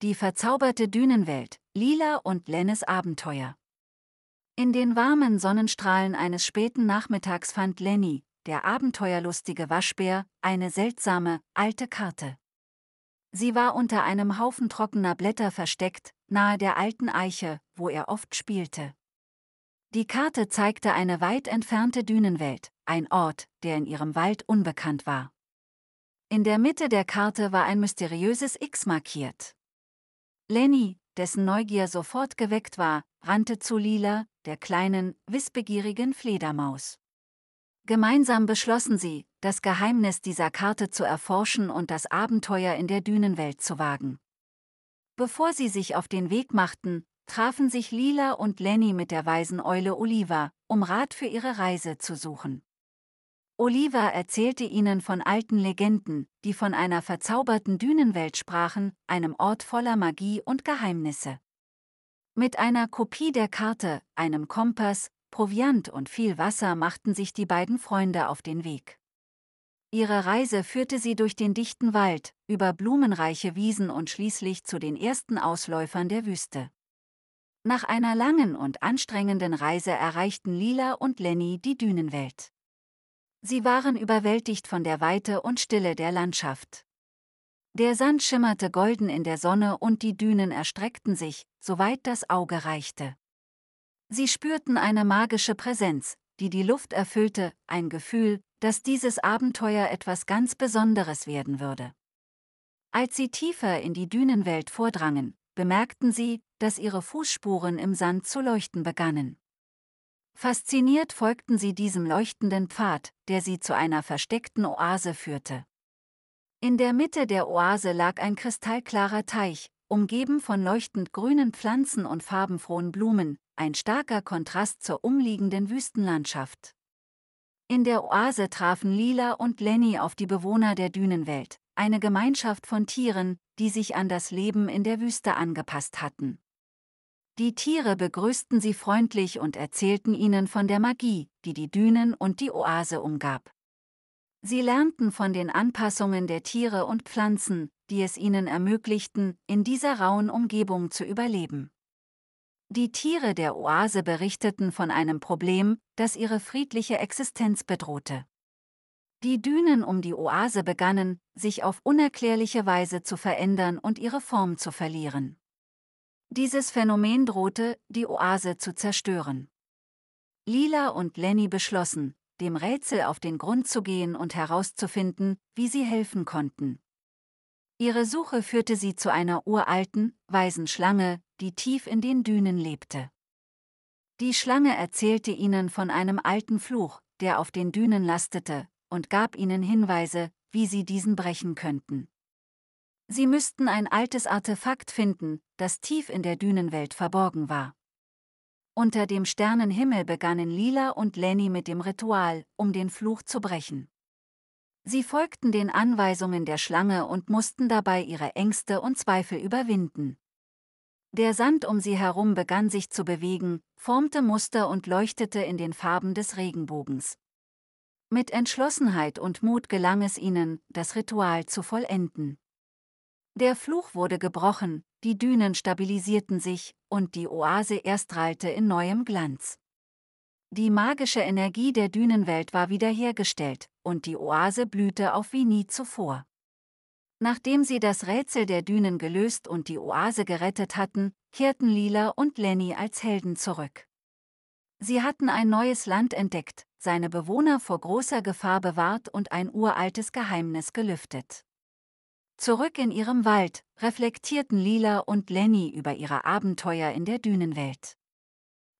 Die verzauberte Dünenwelt, Lila und Lennes Abenteuer. In den warmen Sonnenstrahlen eines späten Nachmittags fand Lenny, der abenteuerlustige Waschbär, eine seltsame, alte Karte. Sie war unter einem Haufen trockener Blätter versteckt, nahe der alten Eiche, wo er oft spielte. Die Karte zeigte eine weit entfernte Dünenwelt, ein Ort, der in ihrem Wald unbekannt war. In der Mitte der Karte war ein mysteriöses X markiert. Lenny, dessen Neugier sofort geweckt war, rannte zu Lila, der kleinen, wissbegierigen Fledermaus. Gemeinsam beschlossen sie, das Geheimnis dieser Karte zu erforschen und das Abenteuer in der Dünenwelt zu wagen. Bevor sie sich auf den Weg machten, trafen sich Lila und Lenny mit der weisen Eule Oliva, um Rat für ihre Reise zu suchen. Oliver erzählte ihnen von alten Legenden, die von einer verzauberten Dünenwelt sprachen, einem Ort voller Magie und Geheimnisse. Mit einer Kopie der Karte, einem Kompass, Proviant und viel Wasser machten sich die beiden Freunde auf den Weg. Ihre Reise führte sie durch den dichten Wald, über blumenreiche Wiesen und schließlich zu den ersten Ausläufern der Wüste. Nach einer langen und anstrengenden Reise erreichten Lila und Lenny die Dünenwelt. Sie waren überwältigt von der Weite und Stille der Landschaft. Der Sand schimmerte golden in der Sonne und die Dünen erstreckten sich, soweit das Auge reichte. Sie spürten eine magische Präsenz, die die Luft erfüllte, ein Gefühl, dass dieses Abenteuer etwas ganz Besonderes werden würde. Als sie tiefer in die Dünenwelt vordrangen, bemerkten sie, dass ihre Fußspuren im Sand zu leuchten begannen. Fasziniert folgten sie diesem leuchtenden Pfad, der sie zu einer versteckten Oase führte. In der Mitte der Oase lag ein kristallklarer Teich, umgeben von leuchtend grünen Pflanzen und farbenfrohen Blumen, ein starker Kontrast zur umliegenden Wüstenlandschaft. In der Oase trafen Lila und Lenny auf die Bewohner der Dünenwelt, eine Gemeinschaft von Tieren, die sich an das Leben in der Wüste angepasst hatten. Die Tiere begrüßten sie freundlich und erzählten ihnen von der Magie, die die Dünen und die Oase umgab. Sie lernten von den Anpassungen der Tiere und Pflanzen, die es ihnen ermöglichten, in dieser rauen Umgebung zu überleben. Die Tiere der Oase berichteten von einem Problem, das ihre friedliche Existenz bedrohte. Die Dünen um die Oase begannen, sich auf unerklärliche Weise zu verändern und ihre Form zu verlieren. Dieses Phänomen drohte, die Oase zu zerstören. Lila und Lenny beschlossen, dem Rätsel auf den Grund zu gehen und herauszufinden, wie sie helfen konnten. Ihre Suche führte sie zu einer uralten, weisen Schlange, die tief in den Dünen lebte. Die Schlange erzählte ihnen von einem alten Fluch, der auf den Dünen lastete, und gab ihnen Hinweise, wie sie diesen brechen könnten. Sie müssten ein altes Artefakt finden, das tief in der Dünenwelt verborgen war. Unter dem Sternenhimmel begannen Lila und Lenny mit dem Ritual, um den Fluch zu brechen. Sie folgten den Anweisungen der Schlange und mussten dabei ihre Ängste und Zweifel überwinden. Der Sand um sie herum begann sich zu bewegen, formte Muster und leuchtete in den Farben des Regenbogens. Mit Entschlossenheit und Mut gelang es ihnen, das Ritual zu vollenden. Der Fluch wurde gebrochen, die Dünen stabilisierten sich, und die Oase erstrahlte in neuem Glanz. Die magische Energie der Dünenwelt war wiederhergestellt, und die Oase blühte auf wie nie zuvor. Nachdem sie das Rätsel der Dünen gelöst und die Oase gerettet hatten, kehrten Lila und Lenny als Helden zurück. Sie hatten ein neues Land entdeckt, seine Bewohner vor großer Gefahr bewahrt und ein uraltes Geheimnis gelüftet. Zurück in ihrem Wald reflektierten Lila und Lenny über ihre Abenteuer in der Dünenwelt.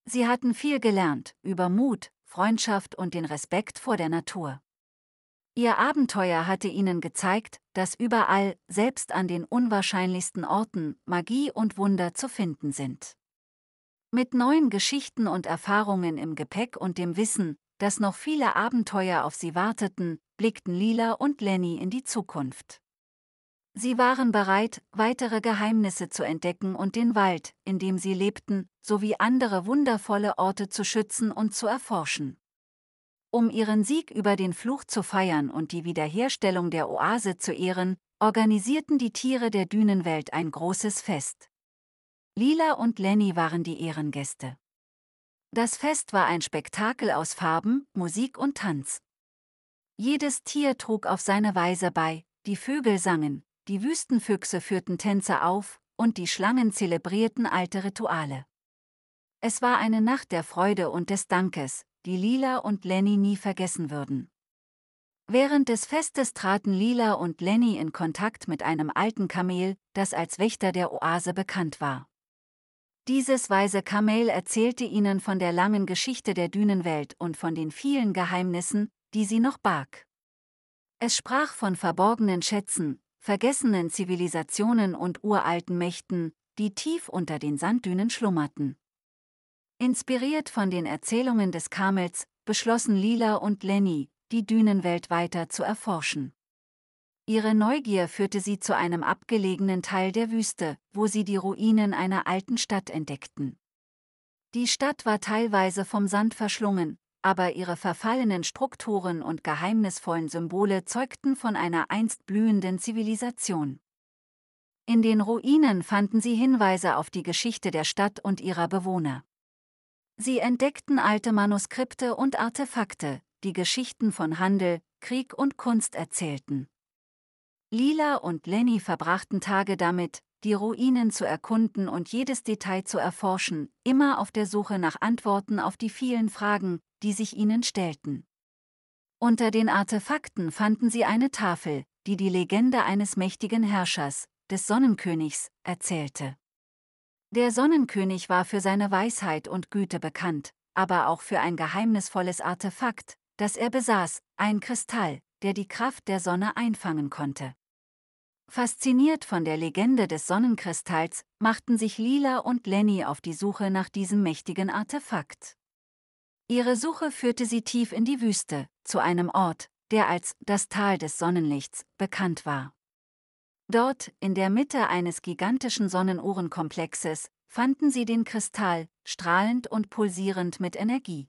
Sie hatten viel gelernt über Mut, Freundschaft und den Respekt vor der Natur. Ihr Abenteuer hatte ihnen gezeigt, dass überall, selbst an den unwahrscheinlichsten Orten, Magie und Wunder zu finden sind. Mit neuen Geschichten und Erfahrungen im Gepäck und dem Wissen, dass noch viele Abenteuer auf sie warteten, blickten Lila und Lenny in die Zukunft. Sie waren bereit, weitere Geheimnisse zu entdecken und den Wald, in dem sie lebten, sowie andere wundervolle Orte zu schützen und zu erforschen. Um ihren Sieg über den Fluch zu feiern und die Wiederherstellung der Oase zu ehren, organisierten die Tiere der Dünenwelt ein großes Fest. Lila und Lenny waren die Ehrengäste. Das Fest war ein Spektakel aus Farben, Musik und Tanz. Jedes Tier trug auf seine Weise bei, die Vögel sangen, die Wüstenfüchse führten Tänze auf und die Schlangen zelebrierten alte Rituale. Es war eine Nacht der Freude und des Dankes, die Lila und Lenny nie vergessen würden. Während des Festes traten Lila und Lenny in Kontakt mit einem alten Kamel, das als Wächter der Oase bekannt war. Dieses weise Kamel erzählte ihnen von der langen Geschichte der Dünenwelt und von den vielen Geheimnissen, die sie noch barg. Es sprach von verborgenen Schätzen, vergessenen Zivilisationen und uralten Mächten, die tief unter den Sanddünen schlummerten. Inspiriert von den Erzählungen des Kamels, beschlossen Lila und Lenny, die Dünenwelt weiter zu erforschen. Ihre Neugier führte sie zu einem abgelegenen Teil der Wüste, wo sie die Ruinen einer alten Stadt entdeckten. Die Stadt war teilweise vom Sand verschlungen, aber ihre verfallenen Strukturen und geheimnisvollen Symbole zeugten von einer einst blühenden Zivilisation. In den Ruinen fanden sie Hinweise auf die Geschichte der Stadt und ihrer Bewohner. Sie entdeckten alte Manuskripte und Artefakte, die Geschichten von Handel, Krieg und Kunst erzählten. Lila und Lenny verbrachten Tage damit, die Ruinen zu erkunden und jedes Detail zu erforschen, immer auf der Suche nach Antworten auf die vielen Fragen, die sich ihnen stellten. Unter den Artefakten fanden sie eine Tafel, die die Legende eines mächtigen Herrschers, des Sonnenkönigs, erzählte. Der Sonnenkönig war für seine Weisheit und Güte bekannt, aber auch für ein geheimnisvolles Artefakt, das er besaß, ein Kristall, der die Kraft der Sonne einfangen konnte. Fasziniert von der Legende des Sonnenkristalls, machten sich Lila und Lenny auf die Suche nach diesem mächtigen Artefakt. Ihre Suche führte sie tief in die Wüste, zu einem Ort, der als das Tal des Sonnenlichts bekannt war. Dort, in der Mitte eines gigantischen Sonnenuhrenkomplexes, fanden sie den Kristall, strahlend und pulsierend mit Energie.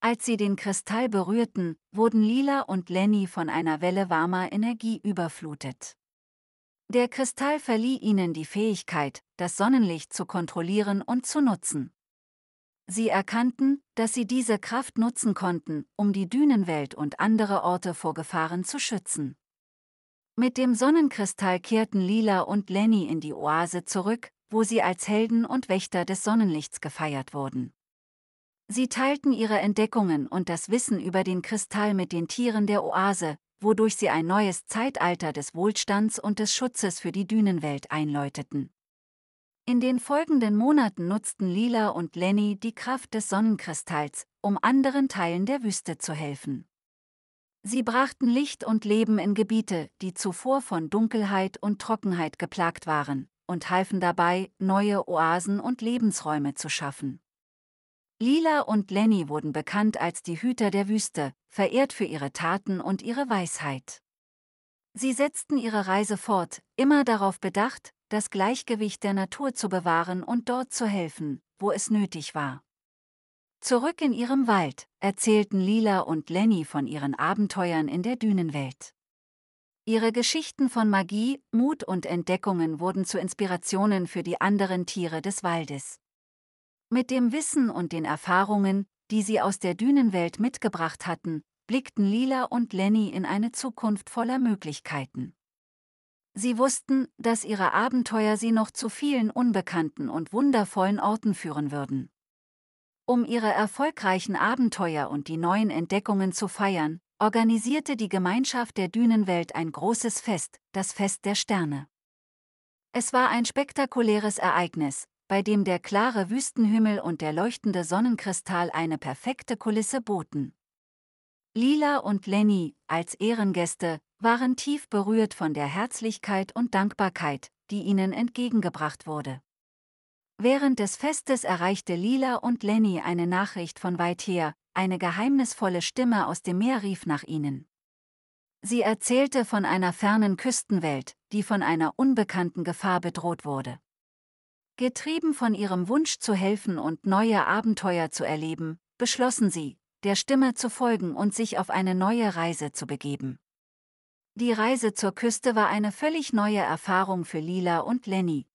Als sie den Kristall berührten, wurden Lila und Lenny von einer Welle warmer Energie überflutet. Der Kristall verlieh ihnen die Fähigkeit, das Sonnenlicht zu kontrollieren und zu nutzen. Sie erkannten, dass sie diese Kraft nutzen konnten, um die Dünenwelt und andere Orte vor Gefahren zu schützen. Mit dem Sonnenkristall kehrten Lila und Lenny in die Oase zurück, wo sie als Helden und Wächter des Sonnenlichts gefeiert wurden. Sie teilten ihre Entdeckungen und das Wissen über den Kristall mit den Tieren der Oase, wodurch sie ein neues Zeitalter des Wohlstands und des Schutzes für die Dünenwelt einläuteten. In den folgenden Monaten nutzten Lila und Lenny die Kraft des Sonnenkristalls, um anderen Teilen der Wüste zu helfen. Sie brachten Licht und Leben in Gebiete, die zuvor von Dunkelheit und Trockenheit geplagt waren, und halfen dabei, neue Oasen und Lebensräume zu schaffen. Lila und Lenny wurden bekannt als die Hüter der Wüste, verehrt für ihre Taten und ihre Weisheit. Sie setzten ihre Reise fort, immer darauf bedacht, das Gleichgewicht der Natur zu bewahren und dort zu helfen, wo es nötig war. Zurück in ihrem Wald erzählten Lila und Lenny von ihren Abenteuern in der Dünenwelt. Ihre Geschichten von Magie, Mut und Entdeckungen wurden zu Inspirationen für die anderen Tiere des Waldes. Mit dem Wissen und den Erfahrungen, die sie aus der Dünenwelt mitgebracht hatten, blickten Lila und Lenny in eine Zukunft voller Möglichkeiten. Sie wussten, dass ihre Abenteuer sie noch zu vielen unbekannten und wundervollen Orten führen würden. Um ihre erfolgreichen Abenteuer und die neuen Entdeckungen zu feiern, organisierte die Gemeinschaft der Dünenwelt ein großes Fest, das Fest der Sterne. Es war ein spektakuläres Ereignis, bei dem der klare Wüstenhimmel und der leuchtende Sonnenkristall eine perfekte Kulisse boten. Lila und Lenny, als Ehrengäste, waren tief berührt von der Herzlichkeit und Dankbarkeit, die ihnen entgegengebracht wurde. Während des Festes erreichte Lila und Lenny eine Nachricht von weit her, eine geheimnisvolle Stimme aus dem Meer rief nach ihnen. Sie erzählte von einer fernen Küstenwelt, die von einer unbekannten Gefahr bedroht wurde. Getrieben von ihrem Wunsch zu helfen und neue Abenteuer zu erleben, beschlossen sie, der Stimme zu folgen und sich auf eine neue Reise zu begeben. Die Reise zur Küste war eine völlig neue Erfahrung für Lila und Lenny.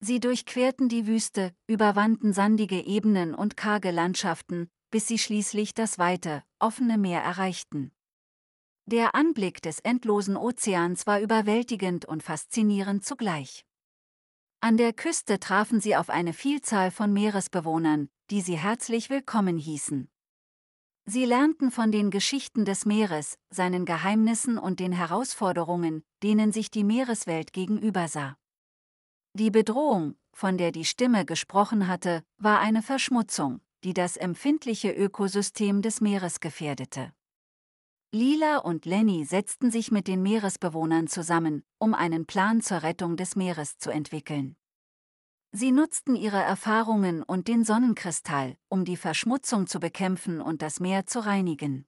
Sie durchquerten die Wüste, überwanden sandige Ebenen und karge Landschaften, bis sie schließlich das weite, offene Meer erreichten. Der Anblick des endlosen Ozeans war überwältigend und faszinierend zugleich. An der Küste trafen sie auf eine Vielzahl von Meeresbewohnern, die sie herzlich willkommen hießen. Sie lernten von den Geschichten des Meeres, seinen Geheimnissen und den Herausforderungen, denen sich die Meereswelt gegenübersah. Die Bedrohung, von der die Stimme gesprochen hatte, war eine Verschmutzung, die das empfindliche Ökosystem des Meeres gefährdete. Lila und Lenny setzten sich mit den Meeresbewohnern zusammen, um einen Plan zur Rettung des Meeres zu entwickeln. Sie nutzten ihre Erfahrungen und den Sonnenkristall, um die Verschmutzung zu bekämpfen und das Meer zu reinigen.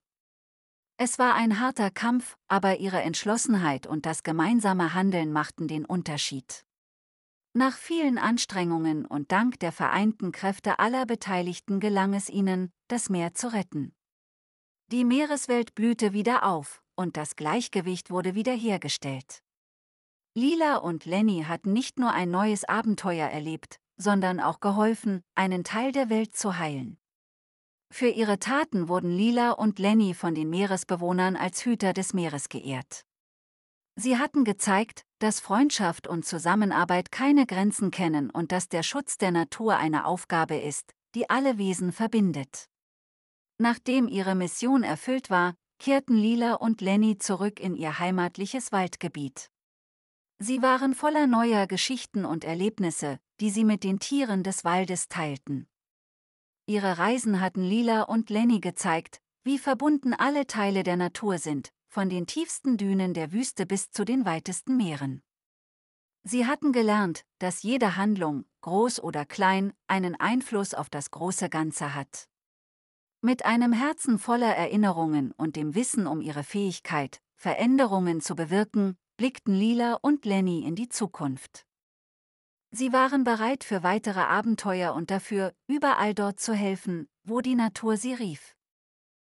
Es war ein harter Kampf, aber ihre Entschlossenheit und das gemeinsame Handeln machten den Unterschied. Nach vielen Anstrengungen und dank der vereinten Kräfte aller Beteiligten gelang es ihnen, das Meer zu retten. Die Meereswelt blühte wieder auf und das Gleichgewicht wurde wiederhergestellt. Lila und Lenny hatten nicht nur ein neues Abenteuer erlebt, sondern auch geholfen, einen Teil der Welt zu heilen. Für ihre Taten wurden Lila und Lenny von den Meeresbewohnern als Hüter des Meeres geehrt. Sie hatten gezeigt, dass Freundschaft und Zusammenarbeit keine Grenzen kennen und dass der Schutz der Natur eine Aufgabe ist, die alle Wesen verbindet. Nachdem ihre Mission erfüllt war, kehrten Lila und Lenny zurück in ihr heimatliches Waldgebiet. Sie waren voller neuer Geschichten und Erlebnisse, die sie mit den Tieren des Waldes teilten. Ihre Reisen hatten Lila und Lenny gezeigt, wie verbunden alle Teile der Natur sind, von den tiefsten Dünen der Wüste bis zu den weitesten Meeren. Sie hatten gelernt, dass jede Handlung, groß oder klein, einen Einfluss auf das große Ganze hat. Mit einem Herzen voller Erinnerungen und dem Wissen um ihre Fähigkeit, Veränderungen zu bewirken, blickten Lila und Lenny in die Zukunft. Sie waren bereit für weitere Abenteuer und dafür, überall dort zu helfen, wo die Natur sie rief.